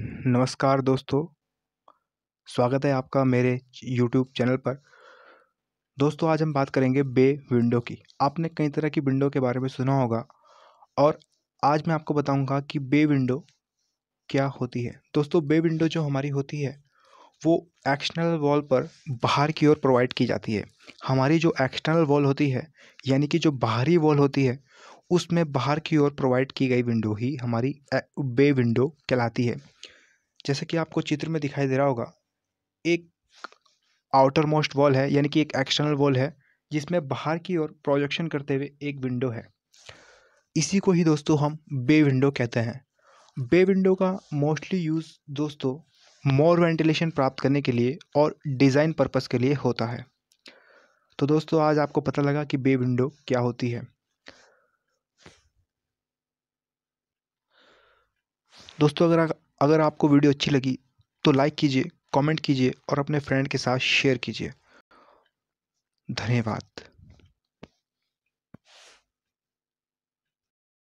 नमस्कार दोस्तों स्वागत है आपका मेरे यूट्यूब चैनल पर दोस्तों आज हम बात करेंगे बे विंडो की आपने कई तरह की विंडो के बारे में सुना होगा और आज मैं आपको बताऊंगा कि बे विंडो क्या होती है दोस्तों बे विंडो जो हमारी होती है वो एक्सटर्नल वॉल पर बाहर की ओर प्रोवाइड की जाती है हमारी जो एक्सटर्नल वॉल होती है यानी कि जो बाहरी वॉल होती है उसमें बाहर की ओर प्रोवाइड की गई विंडो ही हमारी बे विंडो कहलाती है जैसे कि आपको चित्र में दिखाई दे रहा होगा एक आउटर मोस्ट वॉल है यानी कि एक एक्सटर्नल वॉल है जिसमें बाहर की ओर प्रोजेक्शन करते हुए एक विंडो है इसी को ही दोस्तों हम बे विंडो कहते हैं बे विंडो का मोस्टली यूज़ दोस्तों मोर वेंटिलेशन प्राप्त करने के लिए और डिज़ाइन पर्पज़ के लिए होता है तो दोस्तों आज आपको पता लगा कि बे विंडो क्या होती है दोस्तों अगर अगर आपको वीडियो अच्छी लगी तो लाइक कीजिए कमेंट कीजिए और अपने फ्रेंड के साथ शेयर कीजिए धन्यवाद